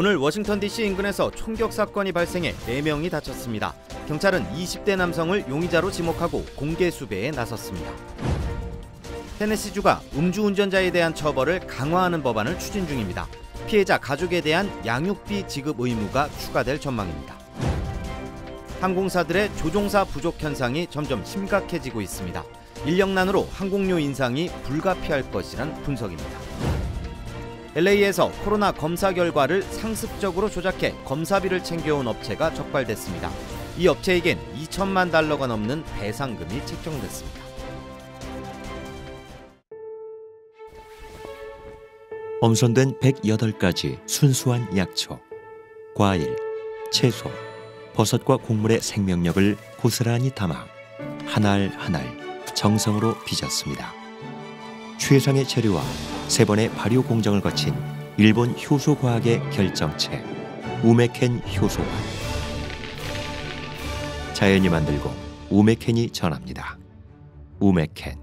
오늘 워싱턴 DC 인근에서 총격 사건이 발생해 4명이 다쳤습니다. 경찰은 20대 남성을 용의자로 지목하고 공개 수배에 나섰습니다. 테네시주가 음주운전자에 대한 처벌을 강화하는 법안을 추진 중입니다. 피해자 가족에 대한 양육비 지급 의무가 추가될 전망입니다. 항공사들의 조종사 부족 현상이 점점 심각해지고 있습니다. 인력난으로 항공료 인상이 불가피할 것이란 분석입니다. LA에서 코로나 검사 결과를 상습적으로 조작해 검사비를 챙겨온 업체가 적발됐습니다. 이 업체에겐 2천만 달러가 넘는 배상금이 책정됐습니다. 엄선된 108가지 순수한 약초, 과일, 채소, 버섯과 곡물의 생명력을 고스란히 담아 한 알 한 알 정성으로 빚었습니다. 최상의 재료와 세 번의 발효 공정을 거친 일본 효소과학의 결정체 우메켄 효소관 자연이 만들고 우메켄이 전합니다. 우메켄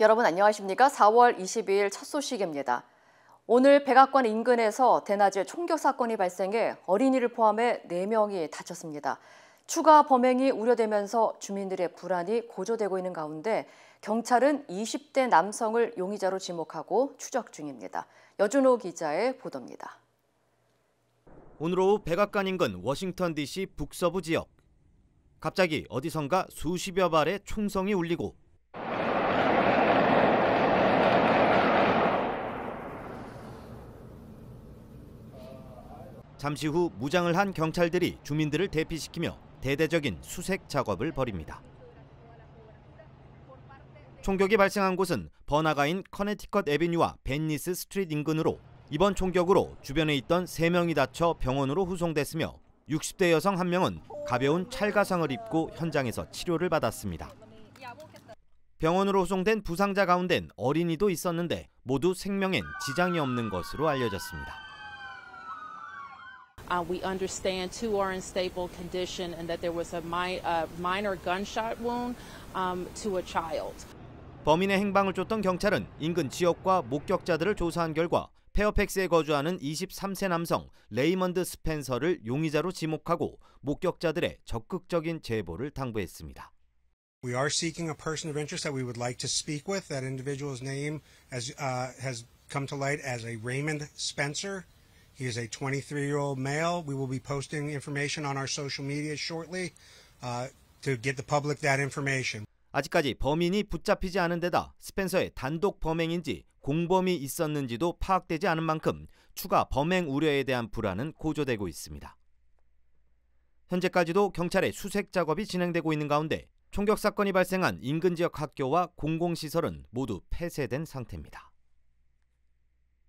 여러분 안녕하십니까? 4월 22일 첫 소식입니다. 오늘 백악관 인근에서 대낮에 총격 사건이 발생해 어린이를 포함해 4명이 다쳤습니다. 추가 범행이 우려되면서 주민들의 불안이 고조되고 있는 가운데 경찰은 20대 남성을 용의자로 지목하고 추적 중입니다. 여준호 기자의 보도입니다. 오늘 오후 백악관 인근 워싱턴 DC 북서부 지역. 갑자기 어디선가 수십여 발의 총성이 울리고 잠시 후 무장을 한 경찰들이 주민들을 대피시키며 대대적인 수색 작업을 벌입니다. 총격이 발생한 곳은 번화가인 커네티컷 에비뉴와 벤니스 스트리트 인근으로 이번 총격으로 주변에 있던 3명이 다쳐 병원으로 후송됐으며 60대 여성 1명은 가벼운 찰가상을 입고 현장에서 치료를 받았습니다. 병원으로 후송된 부상자 가운데 어린이도 있었는데 모두 생명엔 지장이 없는 것으로 알려졌습니다. Uh, we understand two are in stable condition and that there was a mi uh, minor gunshot wound um, to a child. 범인의 행방을 쫓던 경찰은 인근 지역과 목격자들을 조사한 결과 페어팩스에 거주하는 23세 남성 레이먼드 스펜서를 용의자로 지목하고 목격자들의 적극적인 제보를 당부했습니다. We are seeking a person of interest that we would like to speak with. That individual's name has, uh, has come to light as a Raymond Spencer. He is a 23 year old male. We will be posting information on our social media shortly uh, to get the public that information. 아직까지 범인이 붙잡히지 않은 데다 스펜서의 단독 범행인지 공범이 있었는지도 파악되지 않은 만큼 추가 범행 우려에 대한 불안은 고조되고 있습니다. 현재까지도 경찰의 수색 작업이 진행되고 있는 가운데 총격 사건이 발생한 인근 지역 학교와 공공시설은 모두 폐쇄된 상태입니다.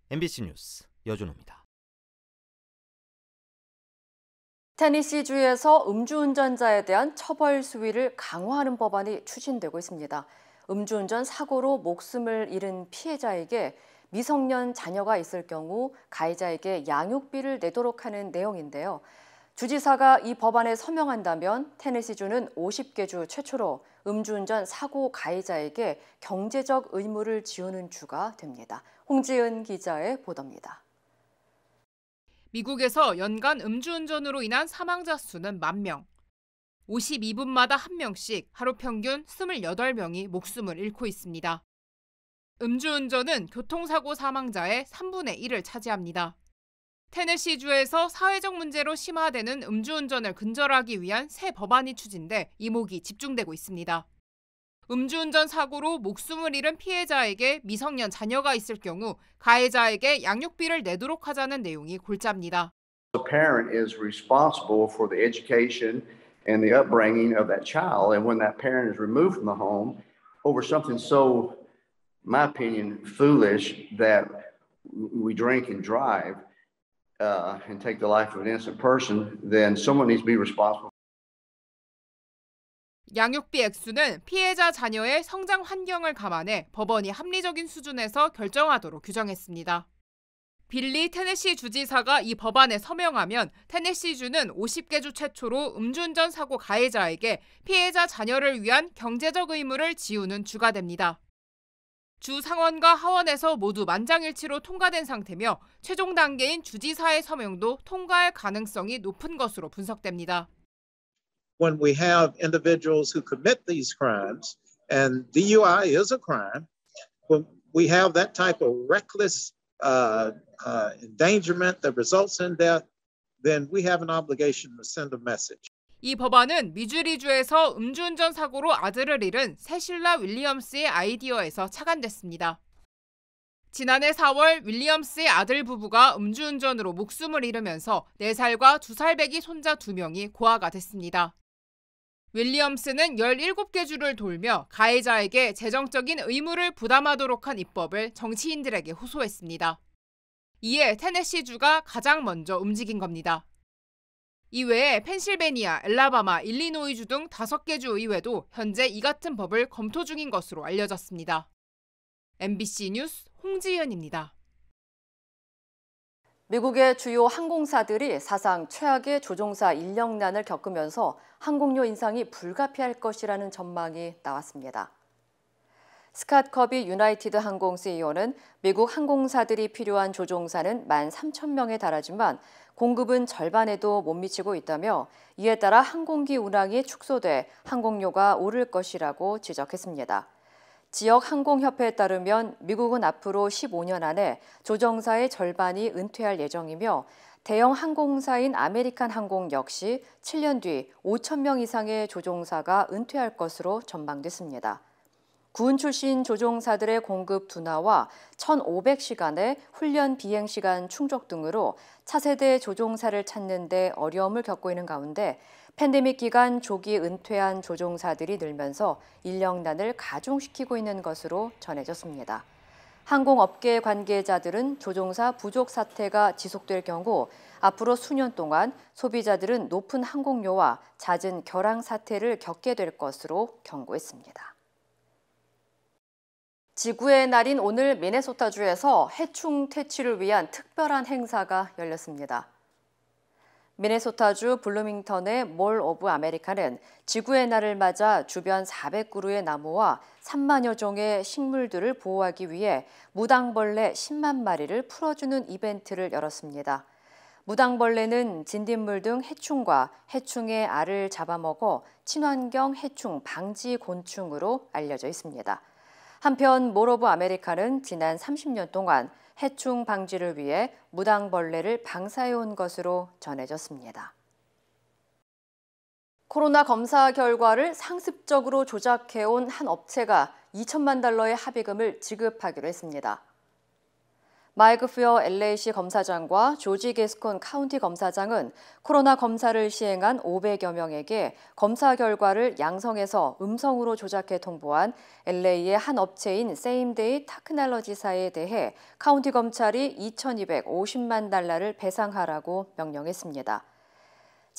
MBC 뉴스 여준호입니다. 테니시주에서 음주운전자에 대한 처벌 수위를 강화하는 법안이 추진되고 있습니다. 음주운전 사고로 목숨을 잃은 피해자에게 미성년 자녀가 있을 경우 가해자에게 양육비를 내도록 하는 내용인데요. 주지사가 이 법안에 서명한다면 테네시주는 50개 주 최초로 음주운전 사고 가해자에게 경제적 의무를 지우는 주가 됩니다. 홍지은 기자의 보도입니다. 미국에서 연간 음주운전으로 인한 사망자 수는 만 명. 52분마다 한명씩 하루 평균 28명이 목숨을 잃고 있습니다. 음주운전은 교통사고 사망자의 3분의 1을 차지합니다. 테네시주에서 사회적 문제로 심화되는 음주운전을 근절하기 위한 새 법안이 추진돼 이목이 집중되고 있습니다. 음주운전 사고로 목숨을 잃은 피해자에게 미성년 자녀가 있을 경우 가해자에게 양육비를 내도록 하자는 내용이 골자입니다. The parent is responsible for the education and the upbringing of that child and when that parent is removed from the home over something so my opinion foolish that we drink and drive uh, and take the life of an innocent person, then someone needs to be responsible 양육비 액수는 피해자 자녀의 성장 환경을 감안해 법원이 합리적인 수준에서 결정하도록 규정했습니다. 빌리 테네시 주지사가 이 법안에 서명하면 테네시주는 50개 주 최초로 음주운전 사고 가해자에게 피해자 자녀를 위한 경제적 의무를 지우는 주가 됩니다. 주 상원과 하원에서 모두 만장일치로 통과된 상태며 최종 단계인 주지사의 서명도 통과할 가능성이 높은 것으로 분석됩니다. when we have individuals who commit these crimes, and DUI is a crime, when we have that type of reckless uh, uh, endangerment that results in death, then we have an obligation to send a message. 이 법안은 미주리주에서 음주운전 사고로 아들을 잃은 세실라 윌리엄스의 아이디어에서 착안됐습니다. 지난해 4월 윌리엄스의 아들 부부가 음주운전으로 목숨을 잃으면서 4살과 2살배기 손자 2명이 고아가 됐습니다. 윌리엄스는 17개 주를 돌며 가해자에게 재정적인 의무를 부담하도록 한 입법을 정치인들에게 호소했습니다. 이에 테네시주가 가장 먼저 움직인 겁니다. 이외에 펜실베니아, 엘라바마, 일리노이주 등 5개 주 의회도 현재 이 같은 법을 검토 중인 것으로 알려졌습니다. MBC 뉴스 홍지연입니다. 미국의 주요 항공사들이 사상 최악의 조종사 인력난을 겪으면서 항공료 인상이 불가피할 것이라는 전망이 나왔습니다. 스캇 커비 유나이티드 항공 CEO는 미국 항공사들이 필요한 조종사는 1만 3천 명에 달하지만 공급은 절반에도 못 미치고 있다며 이에 따라 항공기 운항이 축소돼 항공료가 오를 것이라고 지적했습니다. 지역 항공협회에 따르면 미국은 앞으로 15년 안에 조정사의 절반이 은퇴할 예정이며 대형 항공사인 아메리칸 항공 역시 7년 뒤 5천 명 이상의 조종사가 은퇴할 것으로 전망됐습니다. 군 출신 조종사들의 공급 둔화와 1,500시간의 훈련 비행 시간 충족 등으로 차세대 조종사를 찾는 데 어려움을 겪고 있는 가운데 팬데믹 기간 조기 은퇴한 조종사들이 늘면서 인력난을 가중시키고 있는 것으로 전해졌습니다. 항공업계 관계자들은 조종사 부족 사태가 지속될 경우 앞으로 수년 동안 소비자들은 높은 항공료와 잦은 결항 사태를 겪게 될 것으로 경고했습니다. 지구의 날인 오늘 미네소타주에서 해충 퇴치를 위한 특별한 행사가 열렸습니다. 미네소타주 블루밍턴의 몰 오브 아메리카는 지구의 날을 맞아 주변 400그루의 나무와 3만여 종의 식물들을 보호하기 위해 무당벌레 10만 마리를 풀어주는 이벤트를 열었습니다. 무당벌레는 진딧물 등 해충과 해충의 알을 잡아먹어 친환경 해충 방지 곤충으로 알려져 있습니다. 한편 모로브 아메리카는 지난 30년 동안 해충 방지를 위해 무당벌레를 방사해온 것으로 전해졌습니다. 코로나 검사 결과를 상습적으로 조작해온 한 업체가 2천만 달러의 합의금을 지급하기로 했습니다. 마이크 퓨어 LAC 검사장과 조지 게스콘 카운티 검사장은 코로나 검사를 시행한 500여 명에게 검사 결과를 양성해서 음성으로 조작해 통보한 LA의 한 업체인 세임데이 타크날러지사에 대해 카운티 검찰이 2,250만 달러를 배상하라고 명령했습니다.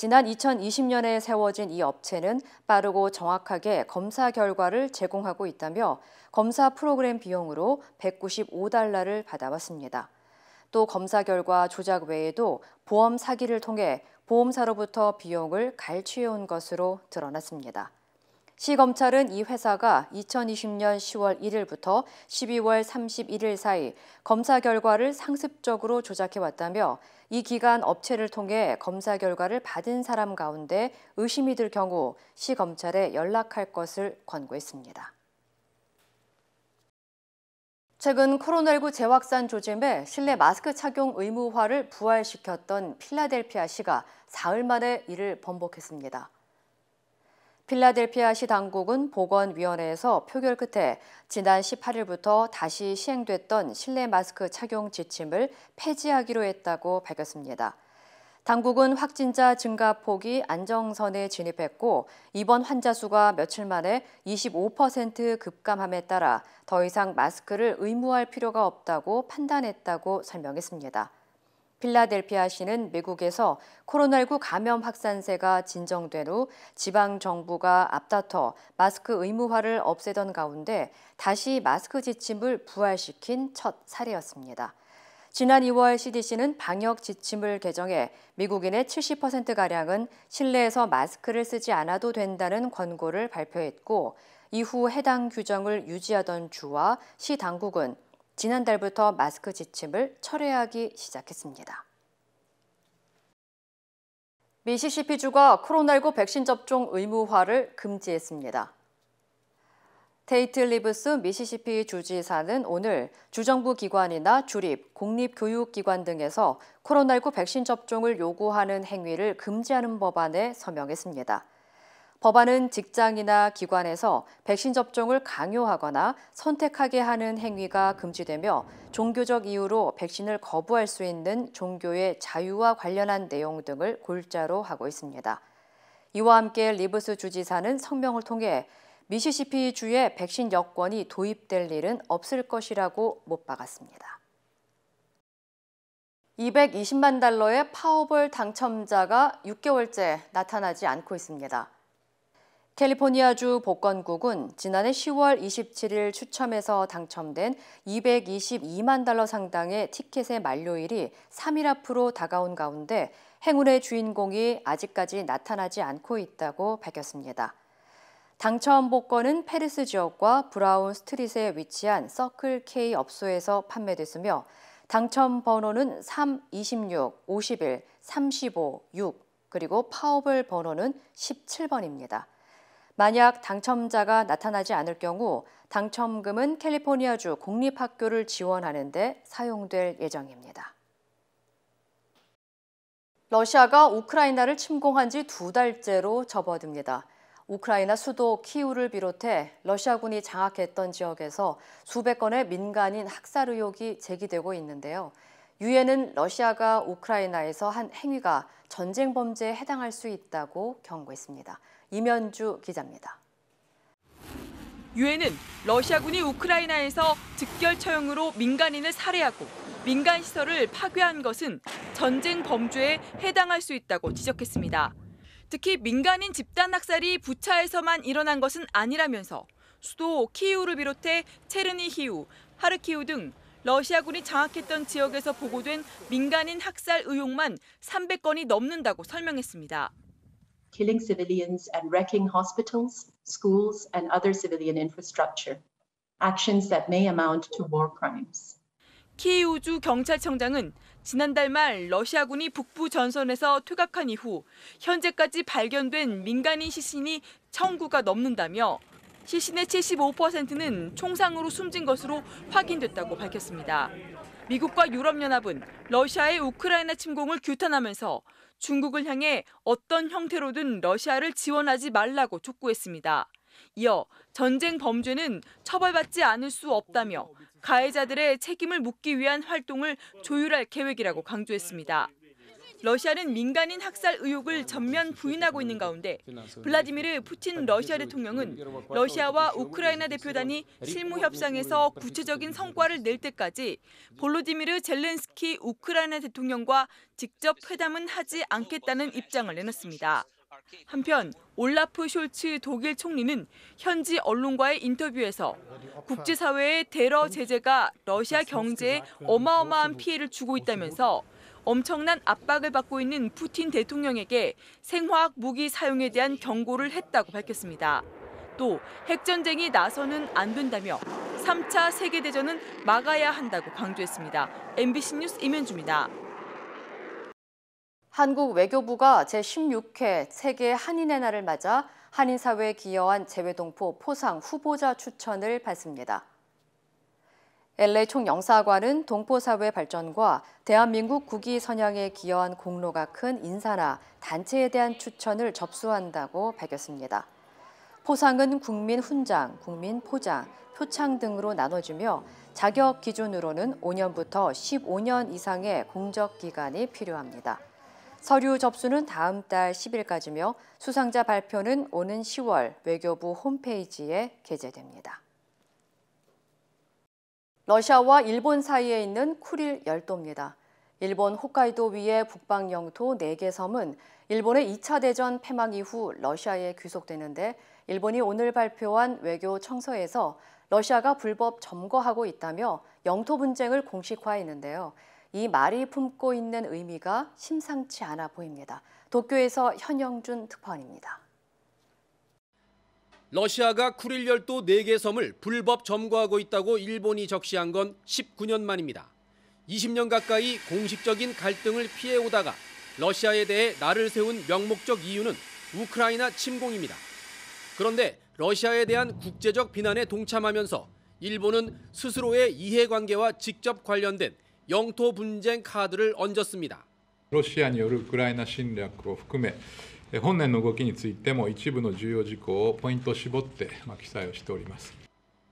지난 2020년에 세워진 이 업체는 빠르고 정확하게 검사 결과를 제공하고 있다며 검사 프로그램 비용으로 195달러를 받아왔습니다. 또 검사 결과 조작 외에도 보험 사기를 통해 보험사로부터 비용을 갈취해온 것으로 드러났습니다. 시검찰은 이 회사가 2020년 10월 1일부터 12월 31일 사이 검사 결과를 상습적으로 조작해왔다며 이 기간 업체를 통해 검사 결과를 받은 사람 가운데 의심이 들 경우 시 검찰에 연락할 것을 권고했습니다. 최근 코로나19 재확산 조짐에 실내 마스크 착용 의무화를 부활시켰던 필라델피아 시가 사흘 만에 이를 번복했습니다. 필라델피아시 당국은 보건위원회에서 표결 끝에 지난 18일부터 다시 시행됐던 실내 마스크 착용 지침을 폐지하기로 했다고 밝혔습니다. 당국은 확진자 증가폭이 안정선에 진입했고 이번 환자 수가 며칠 만에 25% 급감함에 따라 더 이상 마스크를 의무할 필요가 없다고 판단했다고 설명했습니다. 필라델피아시는 미국에서 코로나19 감염 확산세가 진정된 후 지방 정부가 앞다퉈 마스크 의무화를 없애던 가운데 다시 마스크 지침을 부활시킨 첫 사례였습니다. 지난 2월 CDC는 방역 지침을 개정해 미국인의 70%가량은 실내에서 마스크를 쓰지 않아도 된다는 권고를 발표했고, 이후 해당 규정을 유지하던 주와 시 당국은 지난달부터 마스크 지침을 철회하기 시작했습니다. 미시시피주가 코로나19 백신 접종 의무화를 금지했습니다. 테이트 리브스 미시시피 주지사는 오늘 주정부 기관이나 주립, 공립교육기관 등에서 코로나19 백신 접종을 요구하는 행위를 금지하는 법안에 서명했습니다. 법안은 직장이나 기관에서 백신 접종을 강요하거나 선택하게 하는 행위가 금지되며 종교적 이유로 백신을 거부할 수 있는 종교의 자유와 관련한 내용 등을 골자로 하고 있습니다. 이와 함께 리브스 주지사는 성명을 통해 미시시피 주에 백신 여권이 도입될 일은 없을 것이라고 못 박았습니다. 220만 달러의 파워볼 당첨자가 6개월째 나타나지 않고 있습니다. 캘리포니아주 복권국은 지난해 10월 27일 추첨에서 당첨된 222만 달러 상당의 티켓의 만료일이 3일 앞으로 다가온 가운데 행운의 주인공이 아직까지 나타나지 않고 있다고 밝혔습니다. 당첨 복권은 페르스 지역과 브라운 스트릿에 위치한 서클 K 업소에서 판매됐으며 당첨 번호는 3, 26, 51, 35, 6 그리고 파워볼 번호는 17번입니다. 만약 당첨자가 나타나지 않을 경우 당첨금은 캘리포니아주 공립학교를 지원하는 데 사용될 예정입니다. 러시아가 우크라이나를 침공한 지 두 달째로 접어듭니다. 우크라이나 수도 키우를 비롯해 러시아군이 장악했던 지역에서 수백 건의 민간인 학살 의혹이 제기되고 있는데요. 유엔은 러시아가 우크라이나에서 한 행위가 전쟁 범죄에 해당할 수 있다고 경고했습니다. 임현주 기자입니다. 유엔은 러시아군이 우크라이나에서 즉결 처형으로 민간인을 살해하고 민간 시설을 파괴한 것은 전쟁 범죄에 해당할 수 있다고 지적했습니다. 특히 민간인 집단 학살이 부차에서만 일어난 것은 아니라면서 수도 키우를 비롯해 체르니히우, 하르키우 등 러시아군이 장악했던 지역에서 보고된 민간인 학살 의혹만 300건이 넘는다고 설명했습니다. killing civilians and wrecking hospitals, schools, and other civilian infrastructure, actions that may amount to war crimes. 키이우주 경찰청장은 지난달 말 러시아군이 북부 전선에서 퇴각한 이후 현재까지 발견된 민간인 시신이 1000구가 넘는다며 시신의 75%는 총상으로 숨진 것으로 확인됐다고 밝혔습니다. 미국과 유럽연합은 러시아의 우크라이나 침공을 규탄하면서 중국을 향해 어떤 형태로든 러시아를 지원하지 말라고 촉구했습니다. 이어 전쟁 범죄는 처벌받지 않을 수 없다며 가해자들의 책임을 묻기 위한 활동을 조율할 계획이라고 강조했습니다. 러시아는 민간인 학살 의혹을 전면 부인하고 있는 가운데 블라디미르 푸틴 러시아 대통령은 러시아와 우크라이나 대표단이 실무 협상에서 구체적인 성과를 낼 때까지 볼로디미르 젤렌스키 우크라이나 대통령과 직접 회담은 하지 않겠다는 입장을 내놨습니다. 한편 올라프 숄츠 독일 총리는 현지 언론과의 인터뷰에서 국제사회의 대러 제재가 러시아 경제에 어마어마한 피해를 주고 있다면서 엄청난 압박을 받고 있는 푸틴 대통령에게 생화학 무기 사용에 대한 경고를 했다고 밝혔습니다. 또 핵전쟁이 나서는 안 된다며 3차 세계대전은 막아야 한다고 강조했습니다. MBC 뉴스 임현주입니다. 한국 외교부가 제16회 세계 한인의 날을 맞아 한인 사회에 기여한 재외동포 포상 후보자 추천을 받습니다. LA 총영사관은 동포사회 발전과 대한민국 국위 선양에 기여한 공로가 큰 인사나 단체에 대한 추천을 접수한다고 밝혔습니다. 포상은 국민 훈장, 국민 포장, 표창 등으로 나눠주며 자격 기준으로는 5년부터 15년 이상의 공적 기간이 필요합니다. 서류 접수는 다음 달 10일까지며 수상자 발표는 오는 10월 외교부 홈페이지에 게재됩니다. 러시아와 일본 사이에 있는 쿠릴 열도입니다. 일본 홋카이도 위의 북방 영토 4개 섬은 일본의 2차 대전 폐막 이후 러시아에 귀속되는데 일본이 오늘 발표한 외교 청서에서 러시아가 불법 점거하고 있다며 영토 분쟁을 공식화했는데요. 이 말이 품고 있는 의미가 심상치 않아 보입니다. 도쿄에서 현영준 특파원입니다. 러시아가 쿠릴 열도 4개 섬을 불법 점거하고 있다고 일본이 적시한 건 19년 만입니다. 20년 가까이 공식적인 갈등을 피해오다가 러시아에 대해 나를 세운 명목적 이유는 우크라이나 침공입니다. 그런데 러시아에 대한 국제적 비난에 동참하면서 일본은 스스로의 이해관계와 직접 관련된 영토 분쟁 카드를 얹었습니다. 러시아によるウクライナ侵略を含め 本年の動きについても一部の重要事項をポイントを絞って記載をしております。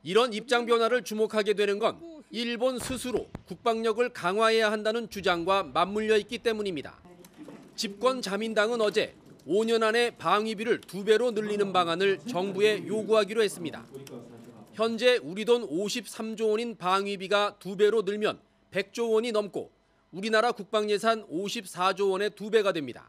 이런 입장 변화를 주목하게 되는 건 일본 스스로 국방력을 강화해야 한다는 주장과 맞물려 있기 때문입니다. 집권 자민당은 어제 5년 안에 방위비를 두 배로 늘리는 방안을 정부에 요구하기로 했습니다. 현재 우리 돈 53조 원인 방위비가 두 배로 늘면 100조 원이 넘고 우리나라 국방 예산 54조 원의 두 배가 됩니다.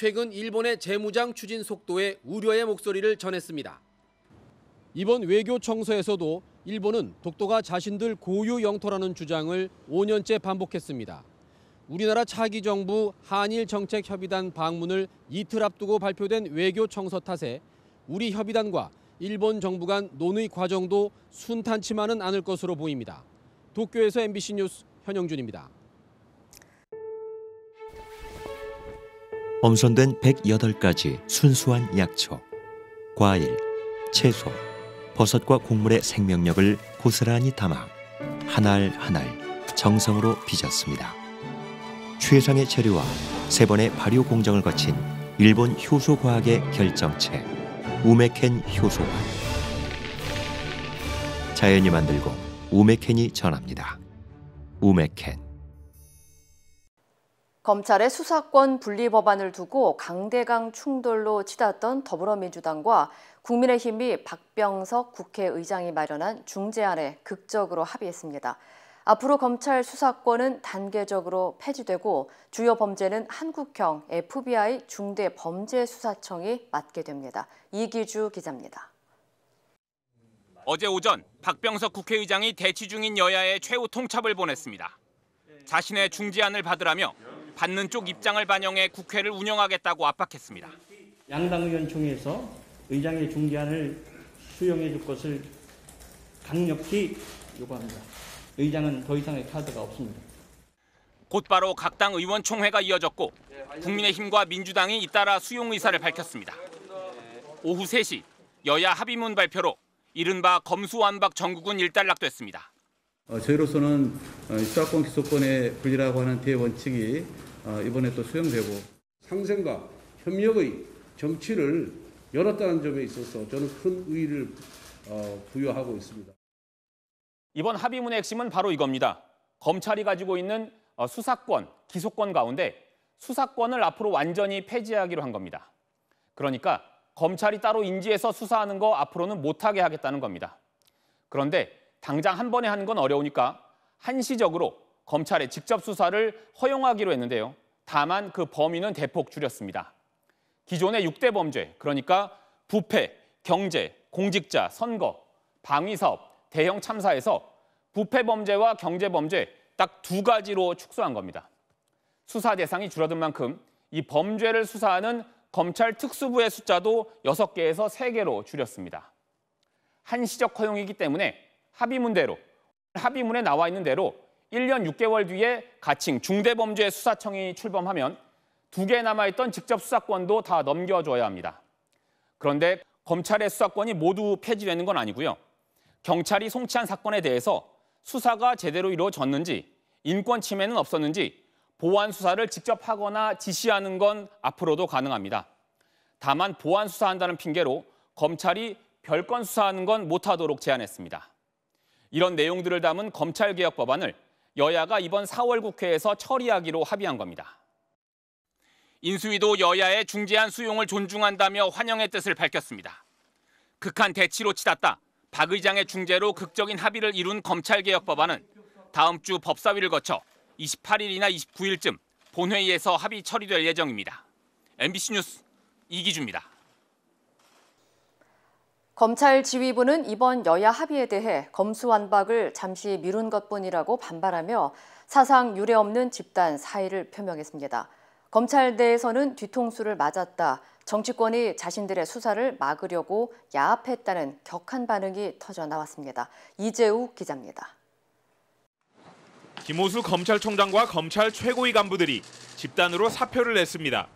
최근 일본의 재무장 추진 속도에 우려의 목소리를 전했습니다. 이번 외교 청서에서도 일본은 독도가 자신들 고유 영토라는 주장을 5년째 반복했습니다. 우리나라 차기 정부 한일 정책 협의단 방문을 이틀 앞두고 발표된 외교 청서 탓에 우리 협의단과 일본 정부 간 논의 과정도 순탄치만은 않을 것으로 보입니다. 도쿄에서 MBC 뉴스 현영준입니다. 엄선된 108가지 순수한 약초, 과일, 채소, 버섯과 곡물의 생명력을 고스란히 담아 한 알 한 알 정성으로 빚었습니다. 최상의 재료와 세 번의 발효 공정을 거친 일본 효소과학의 결정체 우메켄 효소관 자연이 만들고 우메켄이 전합니다. 우메켄 검찰의 수사권 분리 법안을 두고 강대강 충돌로 치닫던 더불어민주당과 국민의힘이 박병석 국회의장이 마련한 중재안에 극적으로 합의했습니다. 앞으로 검찰 수사권은 단계적으로 폐지되고 주요 범죄는 한국형 FBI 중대범죄수사청이 맡게 됩니다. 이기주 기자입니다. 어제 오전 박병석 국회의장이 대치 중인 여야의 최후 통첩을 보냈습니다. 자신의 중재안을 받으라며 받는 쪽 입장을 반영해 국회를 운영하겠다고 압박했습니다. 양당 의원 총회에서 의장의 중재안을 수용해 줄 것을 강력히 요구합니다. 의장은 더 이상의 카드가 없습니다. 곧바로 각당 의원 총회가 이어졌고 국민의힘과 민주당이 잇따라 수용 의사를 밝혔습니다. 오후 3시 여야 합의문 발표로 이른바 검수완박 전국은 일단락됐습니다. 어, 저희로서는 수사권 어, 기소권의 분리라고 하는 대원칙이 어, 이번에 또 수용되고 상생과 협력의 정치를 열었다는 점에 있어서 저는 큰 의의를 어, 부여하고 있습니다. 이번 합의문의 핵심은 바로 이겁니다. 검찰이 가지고 있는 어, 수사권, 기소권 가운데 수사권을 앞으로 완전히 폐지하기로 한 겁니다. 그러니까 검찰이 따로 인지해서 수사하는 거 앞으로는 못하게 하겠다는 겁니다. 그런데 당장 한 번에 하는 건 어려우니까 한시적으로 검찰에 직접 수사를 허용하기로 했는데요. 다만 그 범위는 대폭 줄였습니다. 기존의 6대 범죄, 그러니까 부패, 경제, 공직자, 선거, 방위사업, 대형 참사에서 부패 범죄와 경제 범죄 딱 두 가지로 축소한 겁니다. 수사 대상이 줄어든 만큼 이 범죄를 수사하는 검찰 특수부의 숫자도 6개에서 3개로 줄였습니다. 한시적 허용이기 때문에 합의문대로 합의문에 나와 있는 대로 1년 6개월 뒤에 가칭 중대범죄 수사청이 출범하면 두 개 남아있던 직접 수사권도 다 넘겨줘야 합니다. 그런데 검찰의 수사권이 모두 폐지되는 건 아니고요. 경찰이 송치한 사건에 대해서 수사가 제대로 이루어졌는지 인권 침해는 없었는지 보안 수사를 직접 하거나 지시하는 건 앞으로도 가능합니다. 다만 보안 수사한다는 핑계로 검찰이 별건 수사하는 건 못하도록 제안했습니다. 이런 내용들을 담은 검찰개혁 법안을 여야가 이번 4월 국회에서 처리하기로 합의한 겁니다. 인수위도 여야의 중재한 수용을 존중한다며 환영의 뜻을 밝혔습니다. 극한 대치로 치닫다 박 의장의 중재로 극적인 합의를 이룬 검찰개혁 법안은 다음 주 법사위를 거쳐 28일이나 29일쯤 본회의에서 합의 처리될 예정입니다. MBC 뉴스 이기주입니다. 검찰 지휘부는 이번 여야 합의에 대해 검수완박을 잠시 미룬 것뿐이라고 반발하며 사상 유례 없는 집단 사의를 표명했습니다. 검찰 내에서는 뒤통수를 맞았다. 정치권이 자신들의 수사를 막으려고 야합했다는 격한 반응이 터져 나왔습니다. 이재우 기자입니다. 김호수 검찰총장과 검찰 최고위 간부들이 집단으로 사표를 냈습니다.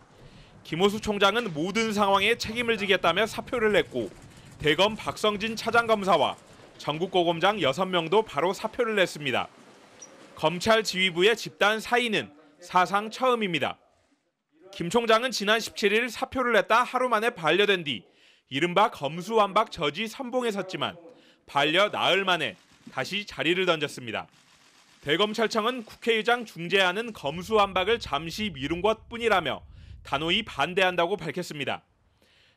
김호수 총장은 모든 상황에 책임을 지겠다며 사표를 냈고 대검 박성진 차장검사와 전국고검장 6명도 바로 사표를 냈습니다. 검찰 지휘부의 집단 사의는 사상 처음입니다. 김 총장은 지난 17일 사표를 냈다 하루 만에 반려된 뒤 이른바 검수완박 저지 선봉에 섰지만 반려 나흘 만에 다시 자리를 던졌습니다. 대검찰청은 국회의장 중재하는 검수완박을 잠시 미룬 것뿐이라며 단호히 반대한다고 밝혔습니다.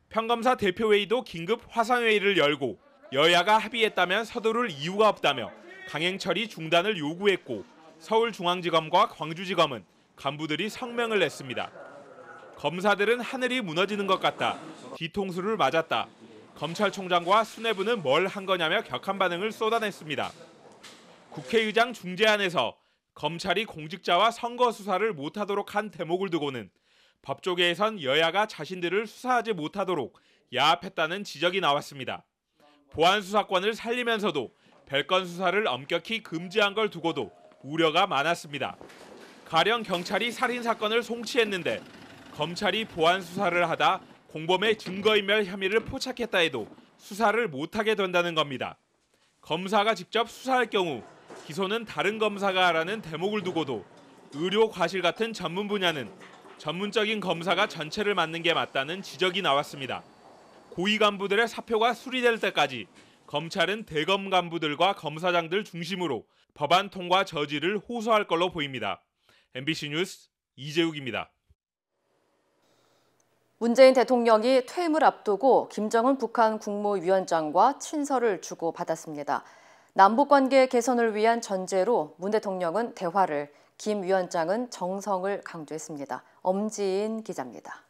평검사 대표회의도 긴급 화상회의를 열고 여야가 합의했다면 서두를 이유가 없다며 강행 처리 중단을 요구했고 서울중앙지검과 광주지검은 간부들이 성명을 냈습니다. 검사들은 하늘이 무너지는 것 같다. 뒤통수를 맞았다. 검찰총장과 수뇌부는 뭘 한 거냐며 격한 반응을 쏟아냈습니다. 국회의장 중재안에서 검찰이 공직자와 선거 수사를 못하도록 한 대목을 두고는 법조계에선 여야가 자신들을 수사하지 못하도록 야합했다는 지적이 나왔습니다. 보안 수사권을 살리면서도 별건 수사를 엄격히 금지한 걸 두고도 우려가 많았습니다. 가령 경찰이 살인 사건을 송치했는데 검찰이 보안 수사를 하다 공범의 증거인멸 혐의를 포착했다 해도 수사를 못하게 된다는 겁니다. 검사가 직접 수사할 경우 기소는 다른 검사가 하라는 대목을 두고도 의료 과실 같은 전문 분야는 전문적인 검사가 전체를 맞는게 맞다는 지적이 나왔습니다. 고위 간부들의 사표가 수리될 때까지 검찰은 대검 간부들과 검사장들 중심으로 법안 통과 저지를 호소할 걸로 보입니다. MBC 뉴스 이재욱입니다. 문재인 대통령이 퇴임을 앞두고 김정은 북한 국무위원장과 친서를 주고받았습니다. 남북관계 개선을 위한 전제로 문 대통령은 대화를, 김 위원장은 정성을 강조했습니다. 엄지인 기자입니다.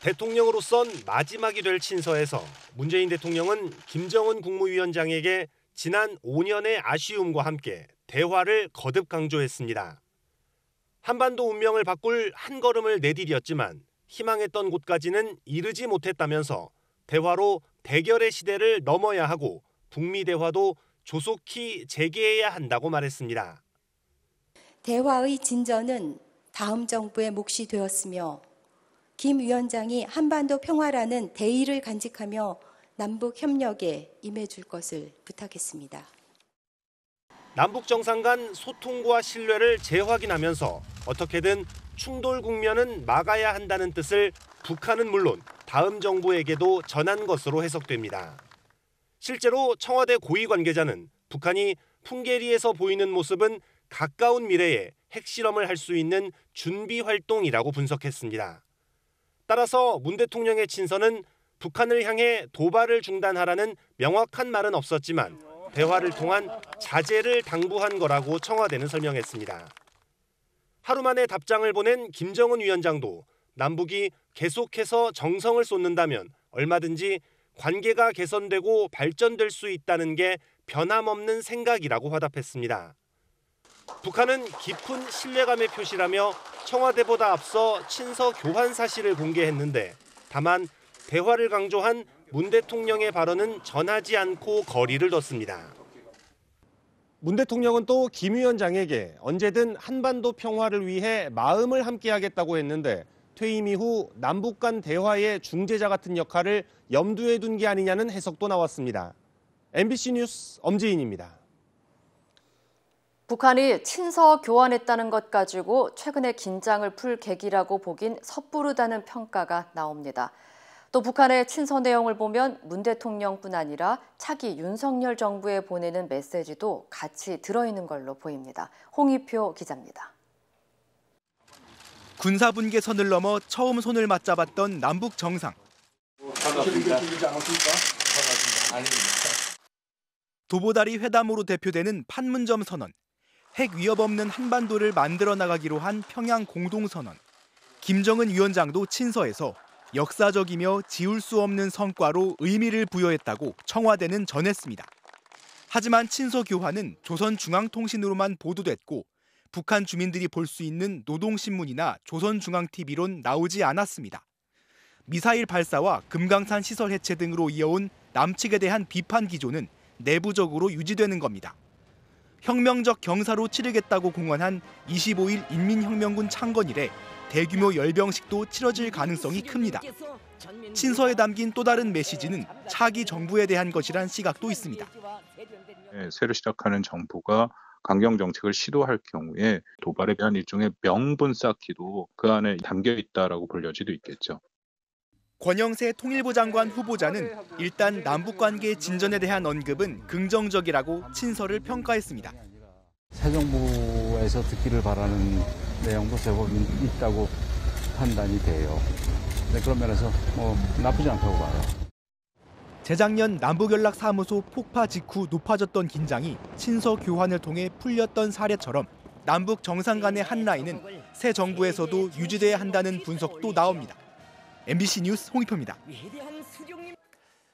대통령으로선 마지막이 될 친서에서 문재인 대통령은 김정은 국무위원장에게 지난 5년의 아쉬움과 함께 대화를 거듭 강조했습니다. 한반도 운명을 바꿀 한 걸음을 내디뎠지만 희망했던 곳까지는 이르지 못했다면서 대화로 대결의 시대를 넘어야 하고 북미 대화도 조속히 재개해야 한다고 말했습니다. 대화의 진전은 다음 정부의 몫이 되었으며 김 위원장이 한반도 평화라는 대의를 간직하며 남북 협력에 임해줄 것을 부탁했습니다. 남북 정상 간 소통과 신뢰를 재확인하면서 어떻게든 충돌 국면은 막아야 한다는 뜻을 북한은 물론 다음 정부에게도 전한 것으로 해석됩니다. 실제로 청와대 고위 관계자는 북한이 풍계리에서 보이는 모습은 가까운 미래에 핵실험을 할 수 있는 준비 활동이라고 분석했습니다. 따라서 문 대통령의 친서는 북한을 향해 도발을 중단하라는 명확한 말은 없었지만 대화를 통한 자제를 당부한 거라고 청와대는 설명했습니다. 하루 만에 답장을 보낸 김정은 위원장도 남북이 계속해서 정성을 쏟는다면 얼마든지 관계가 개선되고 발전될 수 있다는 게 변함없는 생각이라고 화답했습니다. 북한은 깊은 신뢰감의 표시라며 청와대보다 앞서 친서 교환 사실을 공개했는데 다만 대화를 강조한 문 대통령의 발언은 전하지 않고 거리를 뒀습니다. 문 대통령은 또 김 위원장에게 언제든 한반도 평화를 위해 마음을 함께하겠다고 했는데 퇴임 이후 남북 간 대화의 중재자 같은 역할을 염두에 둔 게 아니냐는 해석도 나왔습니다. MBC 뉴스 엄지인입니다. 북한이 친서 교환했다는 것 가지고 최근에 긴장을 풀 계기라고 보긴 섣부르다는 평가가 나옵니다. 또 북한의 친서 내용을 보면 문 대통령뿐 아니라 차기 윤석열 정부에 보내는 메시지도 같이 들어있는 걸로 보입니다. 홍의표 기자입니다. 군사 분계선을 넘어 처음 손을 맞잡았던 남북 정상. 도보다리 회담으로 대표되는 판문점 선언. 핵 위협 없는 한반도를 만들어 나가기로 한 평양 공동선언. 김정은 위원장도 친서에서 역사적이며 지울 수 없는 성과로 의미를 부여했다고 청와대는 전했습니다. 하지만 친서 교환은 조선중앙통신으로만 보도됐고 북한 주민들이 볼 수 있는 노동신문이나 조선중앙TV론 나오지 않았습니다. 미사일 발사와 금강산 시설 해체 등으로 이어온 남측에 대한 비판 기조는 내부적으로 유지되는 겁니다. 혁명적 경사로 치르겠다고 공언한 25일 인민혁명군 창건 이래 대규모 열병식도 치러질 가능성이 큽니다. 친서에 담긴 또 다른 메시지는 차기 정부에 대한 것이란 시각도 있습니다. 네, 새로 시작하는 정부가 강경 정책을 시도할 경우에 도발에 대한 일종의 명분 쌓기도 그 안에 담겨 있다라고 볼 여지도 있겠죠. 권영세 통일부 장관 후보자는 일단 남북관계 진전에 대한 언급은 긍정적이라고 친서를 평가했습니다. 새 정부에서 듣기를 바라는 내용도 제법 있다고 판단이 돼요. 네, 그런 면에서 뭐 나쁘지 않다고 봐요. 재작년 남북연락사무소 폭파 직후 높아졌던 긴장이 친서 교환을 통해 풀렸던 사례처럼 남북 정상 간의 한 라인은 새 정부에서도 유지돼야 한다는 분석도 나옵니다. MBC 뉴스 홍익표입니다.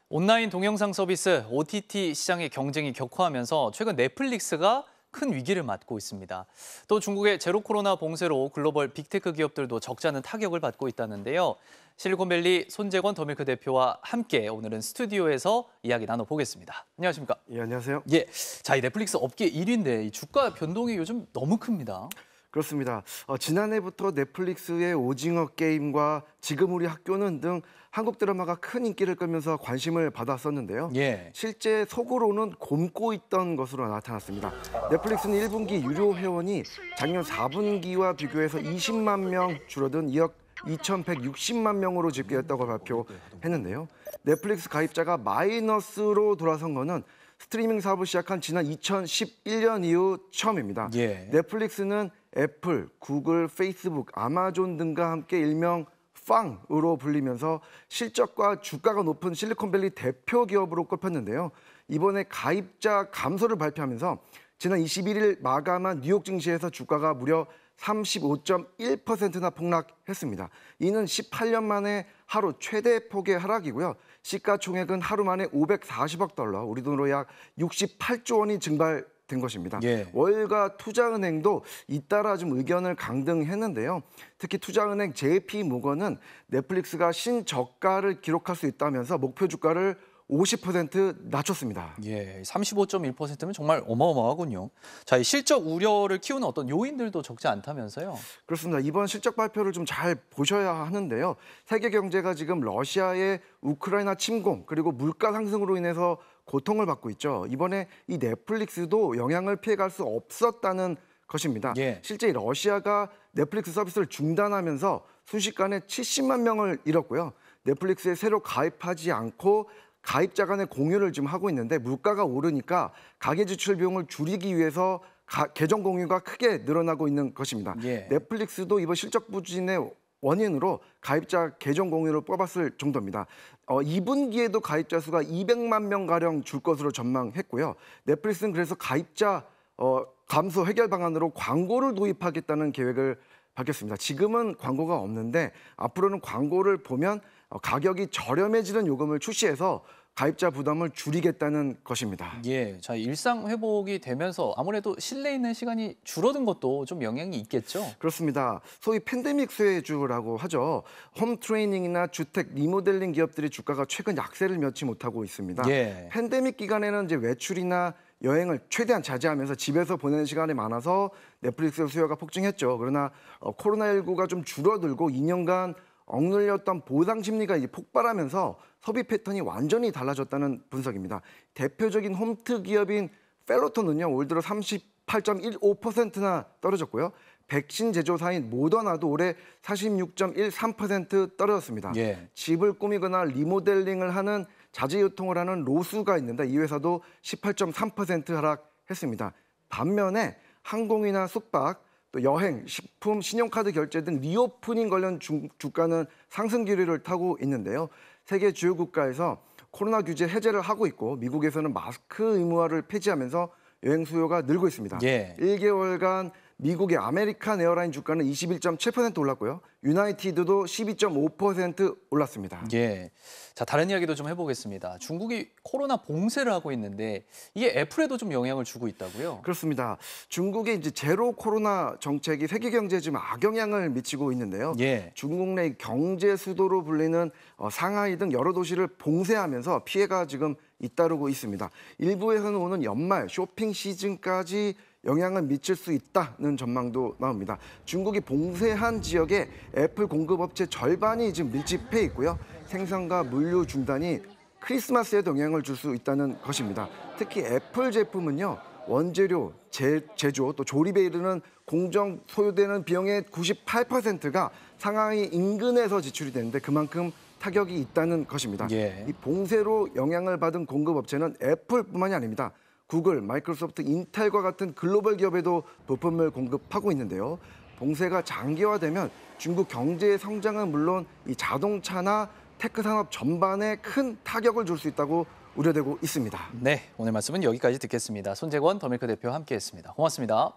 온라인 동영상 서비스 OTT 시장의 경쟁이 격화하면서 최근 넷플릭스가 큰 위기를 맞고 있습니다. 또 중국의 제로 코로나 봉쇄로 글로벌 빅테크 기업들도 적지 은 타격을 받고 있다는데요. 실리콘밸리 손재권 더밀크 대표와 함께 오늘은 스튜디오에서 이야기 나눠보겠습니다. 안녕하십니까? 예, 안녕하세요. 예, 자, 이 넷플릭스 업계 1위인데 주가 변동이 요즘 너무 큽니다. 그렇습니다. 어, 지난해부터 넷플릭스의 오징어 게임과 지금 우리 학교는 등 한국 드라마가 큰 인기를 끌면서 관심을 받았었는데요. 예. 실제 속으로는 곰고 있던 것으로 나타났습니다. 넷플릭스는 1분기 유료 회원이 작년 4분기와 비교해서 20만 명 줄어든 2억 2,160만 명으로 집계했다고 발표했는데요. 넷플릭스 가입자가 마이너스로 돌아선 것은 스트리밍 사업을 시작한 지난 2011년 이후 처음입니다. 예. 넷플릭스는 애플, 구글, 페이스북, 아마존 등과 함께 일명 팡으로 불리면서 실적과 주가가 높은 실리콘밸리 대표 기업으로 꼽혔는데요. 이번에 가입자 감소를 발표하면서 지난 21일 마감한 뉴욕 증시에서 주가가 무려 35.1%나 폭락했습니다. 이는 18년 만에 하루 최대 폭의 하락이고요. 시가총액은 하루 만에 540억 달러, 우리 돈으로 약 68조 원이 증발 된 것입니다. 예. 월가 투자은행도 잇따라 좀 의견을 강등했는데요. 특히 투자은행 JP 모건은 넷플릭스가 신저가를 기록할 수 있다면서 목표 주가를 50% 낮췄습니다. 예, 35.1%면 정말 어마어마하군요. 자, 실적 우려를 키우는 어떤 요인들도 적지 않다면서요? 그렇습니다. 이번 실적 발표를 좀 잘 보셔야 하는데요. 세계 경제가 지금 러시아의 우크라이나 침공 그리고 물가 상승으로 인해서 고통을 받고 있죠. 이번에 이 넷플릭스도 영향을 피해갈 수 없었다는 것입니다. 예. 실제 러시아가 넷플릭스 서비스를 중단하면서 순식간에 70만 명을 잃었고요. 넷플릭스에 새로 가입하지 않고 가입자 간의 공유를 지금 하고 있는데 물가가 오르니까 가계 지출 비용을 줄이기 위해서 가, 계정 공유가 크게 늘어나고 있는 것입니다. 예. 넷플릭스도 이번 실적 부진에 원인으로 가입자 계정 공유를 뽑았을 정도입니다. 어, 2분기에도 가입자 수가 200만 명가량 줄 것으로 전망했고요. 넷플릭스는 그래서 가입자 어, 감소 해결 방안으로 광고를 도입하겠다는 계획을 밝혔습니다. 지금은 광고가 없는데 앞으로는 광고를 보면 어, 가격이 저렴해지는 요금을 출시해서 가입자 부담을 줄이겠다는 것입니다. 예, 자 일상 회복이 되면서 아무래도 실내 있는 시간이 줄어든 것도 좀 영향이 있겠죠. 그렇습니다. 소위 팬데믹 세주라고 하죠. 홈 트레이닝이나 주택 리모델링 기업들이 주가가 최근 약세를 면치 못하고 있습니다. 예. 팬데믹 기간에는 이제 외출이나 여행을 최대한 자제하면서 집에서 보내는 시간이 많아서 넷플릭스 수요가 폭증했죠. 그러나 어, 코로나19가 좀 줄어들고 2년간 억눌렸던 보상 심리가 이제 폭발하면서 소비 패턴이 완전히 달라졌다는 분석입니다. 대표적인 홈트 기업인 펠로톤은요 올 들어 38.15%나 떨어졌고요. 백신 제조사인 모더나도 올해 46.13% 떨어졌습니다. 예. 집을 꾸미거나 리모델링을 하는 자재유통을 하는 로스가 있는데 이 회사도 18.3% 하락했습니다. 반면에 항공이나 숙박, 또 여행, 식품, 신용카드 결제 등 리오프닝 관련 주, 주가는 상승 기류를 타고 있는데요. 세계 주요 국가에서 코로나 규제 해제를 하고 있고 미국에서는 마스크 의무화를 폐지하면서 여행 수요가 늘고 있습니다. 예. 1개월간 미국의 아메리칸 에어라인 주가는 21.7% 올랐고요. 유나이티드도 12.5% 올랐습니다. 예. 자, 다른 이야기도 좀 해보겠습니다. 중국이 코로나 봉쇄를 하고 있는데 이게 애플에도 좀 영향을 주고 있다고요? 그렇습니다. 중국의 이제 제로 코로나 정책이 세계 경제에 지 악영향을 미치고 있는데요. 예. 중국 내 경제 수도로 불리는 어, 상하이 등 여러 도시를 봉쇄하면서 피해가 지금 잇따르고 있습니다. 일부에서는 오는 연말 쇼핑 시즌까지 영향을 미칠 수 있다는 전망도 나옵니다. 중국이 봉쇄한 지역에 애플 공급업체 절반이 지금 밀집해 있고요. 생산과 물류 중단이 크리스마스에도 영향을 줄 수 있다는 것입니다. 특히 애플 제품은요. 원재료, 제, 제조, 또 조립에 이르는 공정 소요되는 비용의 98%가 상하이 인근에서 지출이 되는데 그만큼 타격이 있다는 것입니다. 예. 이 봉쇄로 영향을 받은 공급업체는 애플뿐만이 아닙니다. 구글, 마이크로소프트, 인텔과 같은 글로벌 기업에도 부품을 공급하고 있는데요. 봉쇄가 장기화되면 중국 경제의 성장은 물론 이 자동차나 테크 산업 전반에 큰 타격을 줄 수 있다고 우려되고 있습니다. 네, 오늘 말씀은 여기까지 듣겠습니다. 손재권 더밀크 대표와 함께했습니다. 고맙습니다.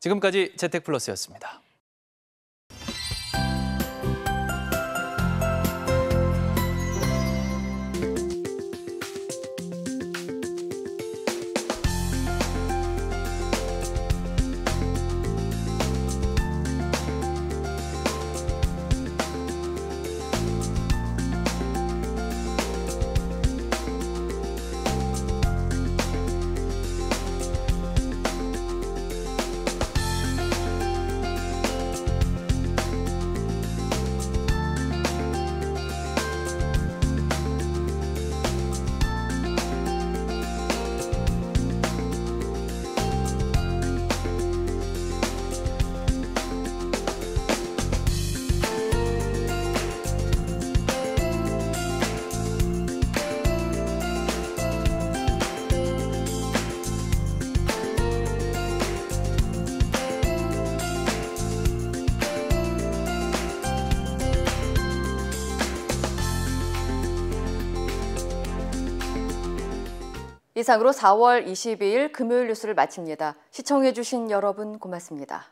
지금까지 재택플러스였습니다. 이상으로 4월 22일 금요일 뉴스를 마칩니다. 시청해주신 여러분 고맙습니다.